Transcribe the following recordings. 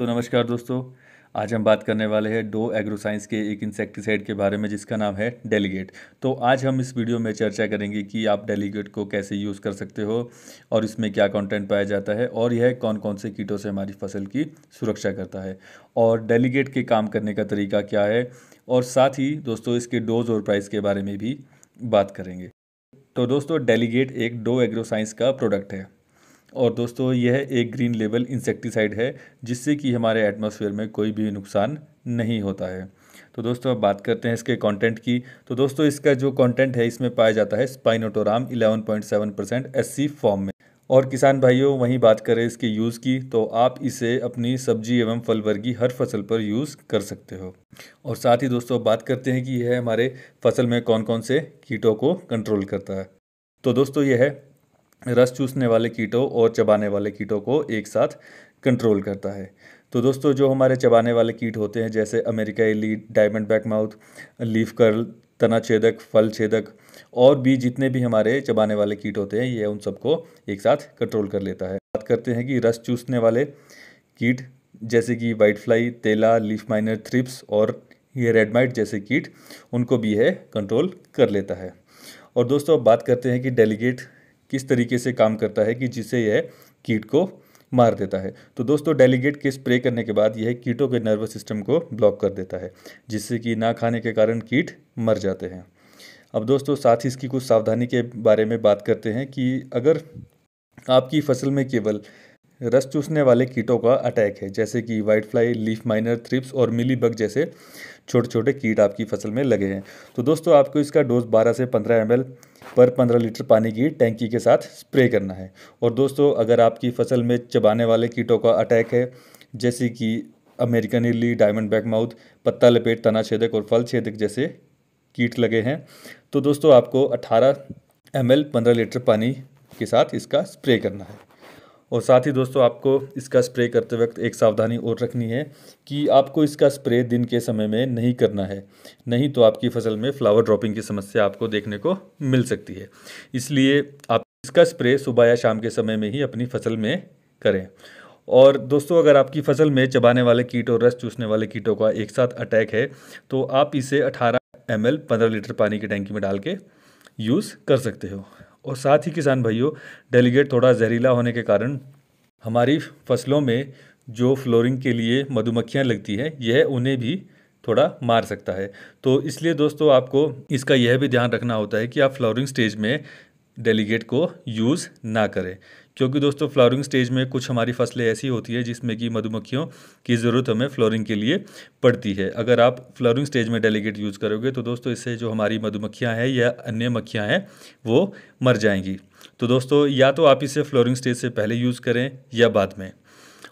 तो नमस्कार दोस्तों आज हम बात करने वाले हैं डो एग्रोसाइंस के एक इंसेक्टिसाइड के बारे में जिसका नाम है डेलीगेट तो आज हम इस वीडियो में चर्चा करेंगे कि आप डेलीगेट को कैसे यूज़ कर सकते हो और इसमें क्या कंटेंट पाया जाता है और यह कौन कौन से कीटों से हमारी फसल की सुरक्षा करता है और डेलीगेट के काम करने का तरीका क्या है और साथ ही दोस्तों इसके डोज और प्राइस के बारे में भी बात करेंगे तो दोस्तों डेलीगेट एक डो एग्रोसाइंस का प्रोडक्ट है और दोस्तों यह एक ग्रीन लेवल इंसेक्टिसाइड है जिससे कि हमारे एटमॉस्फेयर में कोई भी नुकसान नहीं होता है तो दोस्तों अब बात करते हैं इसके कंटेंट की तो दोस्तों इसका जो कंटेंट है इसमें पाया जाता है स्पाइनोटोराम 11.7 परसेंट एस फॉर्म में और किसान भाइयों वहीं बात करें इसके यूज़ की तो आप इसे अपनी सब्जी एवं फल वर्गी हर फसल पर यूज़ कर सकते हो और साथ ही दोस्तों बात करते हैं कि यह हमारे फसल में कौन कौन से कीटों को कंट्रोल करता है तो दोस्तों यह है रस चूसने वाले कीटों और चबाने वाले कीटों को एक साथ कंट्रोल करता है तो दोस्तों जो हमारे चबाने वाले कीट होते हैं जैसे अमेरिकाई लीड diamond back moth leaf curl तना छेदक फल छेदक और भी जितने भी हमारे चबाने वाले कीट होते हैं ये उन सबको एक साथ कंट्रोल कर लेता है बात करते हैं कि रस चूसने वाले कीट जैसे कि वाइट फ्लाई तेला लीफ माइनर थ्रिप्स और ये रेड माइट जैसे कीट उनको भी यह कंट्रोल कर लेता है और दोस्तों अब बात करते हैं कि डेलीगेट किस तरीके से काम करता है कि जिससे यह कीट को मार देता है तो दोस्तों डेलीगेट के स्प्रे करने के बाद यह कीटों के नर्वस सिस्टम को ब्लॉक कर देता है जिससे कि ना खाने के कारण कीट मर जाते हैं अब दोस्तों साथ ही इसकी कुछ सावधानी के बारे में बात करते हैं कि अगर आपकी फसल में केवल रस चूसने वाले कीटों का अटैक है जैसे कि white fly leaf miner thrips और मिली बग जैसे छोटे छोटे कीट आपकी फसल में लगे हैं तो दोस्तों आपको इसका डोज 12 से 15 एम पर 15 लीटर पानी की टैंकी के साथ स्प्रे करना है और दोस्तों अगर आपकी फसल में चबाने वाले कीटों का अटैक है जैसे कि अमेरिकन इली डायमंड बैक माउथ पत्ता लपेट तना छेदक और फल छेदक जैसे कीट लगे हैं तो दोस्तों आपको अट्ठारह एम एल पंद्रह लीटर पानी के साथ इसका स्प्रे करना है और साथ ही दोस्तों आपको इसका स्प्रे करते वक्त एक सावधानी और रखनी है कि आपको इसका स्प्रे दिन के समय में नहीं करना है नहीं तो आपकी फसल में फ्लावर ड्रॉपिंग की समस्या आपको देखने को मिल सकती है इसलिए आप इसका स्प्रे सुबह या शाम के समय में ही अपनी फसल में करें और दोस्तों अगर आपकी फसल में चबाने वाले कीट और रस चूसने वाले कीटों का एक साथ अटैक है तो आप इसे 18 एम एल पंद्रह लीटर पानी की टैंकी में डाल के यूज़ कर सकते हो और साथ ही किसान भाइयों डेलीगेट थोड़ा जहरीला होने के कारण हमारी फसलों में जो फ्लोरिंग के लिए मधुमक्खियाँ लगती हैं यह उन्हें भी थोड़ा मार सकता है तो इसलिए दोस्तों आपको इसका यह भी ध्यान रखना होता है कि आप फ्लोरिंग स्टेज में डेलीगेट को यूज़ ना करें क्योंकि दोस्तों फ्लावरिंग स्टेज में कुछ हमारी फसलें ऐसी होती है जिसमें कि मधुमक्खियों की ज़रूरत हमें फ्लोरिंग के लिए पड़ती है अगर आप फ्लोरिंग स्टेज में डेलीगेट यूज़ करोगे तो दोस्तों इससे जो हमारी मधुमक्खियाँ हैं या अन्य मक्खियाँ हैं वो मर जाएंगी तो दोस्तों या तो आप इसे फ्लोरिंग स्टेज से पहले यूज़ करें या बाद में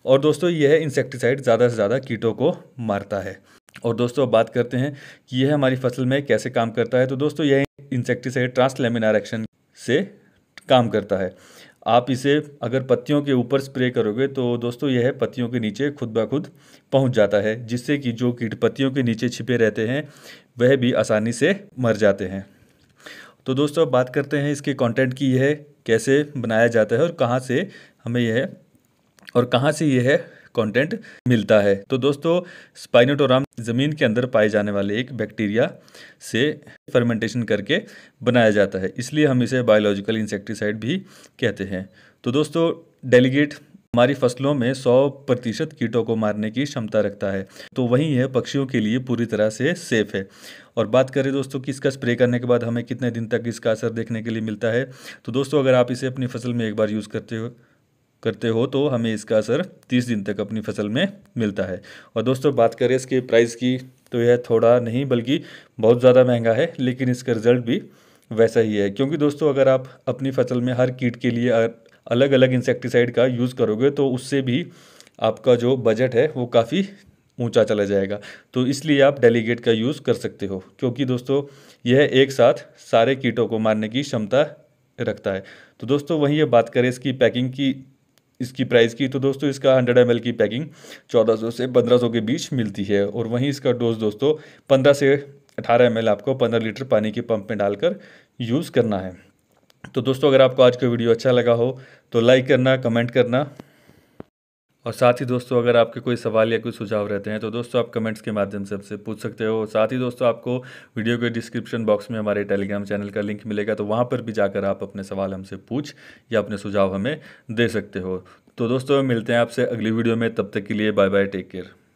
और दोस्तों यह इंसेक्टिसाइड ज़्यादा से ज़्यादा कीटों को मारता है और दोस्तों अब बात करते हैं कि यह हमारी फसल में कैसे काम करता है तो दोस्तों यह इंसेक्टिसाइड ट्रांसलेमिनार एक्शन से काम करता है आप इसे अगर पत्तियों के ऊपर स्प्रे करोगे तो दोस्तों यह पत्तियों के नीचे खुद ब खुद पहुँच जाता है जिससे कि जो कीट पत्तियों के नीचे छिपे रहते हैं वह भी आसानी से मर जाते हैं तो दोस्तों अब बात करते हैं इसके कंटेंट की यह कैसे बनाया जाता है और कहाँ से हमें यह और कहाँ से यह कंटेंट मिलता है तो दोस्तों स्पाइनोटोराम ज़मीन के अंदर पाए जाने वाले एक बैक्टीरिया से फर्मेंटेशन करके बनाया जाता है इसलिए हम इसे बायोलॉजिकल इंसेक्टिसाइड भी कहते हैं तो दोस्तों डेलीगेट हमारी फसलों में 100 प्रतिशत कीटों को मारने की क्षमता रखता है तो वहीं यह पक्षियों के लिए पूरी तरह से सेफ है और बात करें दोस्तों कि इसका स्प्रे करने के बाद हमें कितने दिन तक इसका असर देखने के लिए मिलता है तो दोस्तों अगर आप इसे अपनी फसल में एक बार यूज़ करते हो करते हो तो हमें इसका असर तीस दिन तक अपनी फसल में मिलता है और दोस्तों बात करें इसके प्राइस की तो यह थोड़ा नहीं बल्कि बहुत ज़्यादा महंगा है लेकिन इसका रिज़ल्ट भी वैसा ही है क्योंकि दोस्तों अगर आप अपनी फसल में हर कीट के लिए अलग अलग इंसेक्टिसाइड का यूज़ करोगे तो उससे भी आपका जो बजट है वो काफ़ी ऊंचा चला जाएगा तो इसलिए आप डेलीगेट का यूज़ कर सकते हो क्योंकि दोस्तों यह एक साथ सारे कीटों को मारने की क्षमता रखता है तो दोस्तों वहीं ये बात करें इसकी पैकिंग की इसकी प्राइस की तो दोस्तों इसका हंड्रेड एम की पैकिंग चौदह सौ से पंद्रह सौ के बीच मिलती है और वहीं इसका डोज दोस्तों पंद्रह से अठारह एम आपको पंद्रह लीटर पानी के पंप में डालकर यूज़ करना है तो दोस्तों अगर आपको आज का वीडियो अच्छा लगा हो तो लाइक करना कमेंट करना और साथ ही दोस्तों अगर आपके कोई सवाल या कोई सुझाव रहते हैं तो दोस्तों आप कमेंट्स के माध्यम से हमसे पूछ सकते हो साथ ही दोस्तों आपको वीडियो के डिस्क्रिप्शन बॉक्स में हमारे टेलीग्राम चैनल का लिंक मिलेगा तो वहाँ पर भी जाकर आप अपने सवाल हमसे पूछ या अपने सुझाव हमें दे सकते हो तो दोस्तों मिलते हैं आपसे अगली वीडियो में तब तक के लिए बाय बाय टेक केयर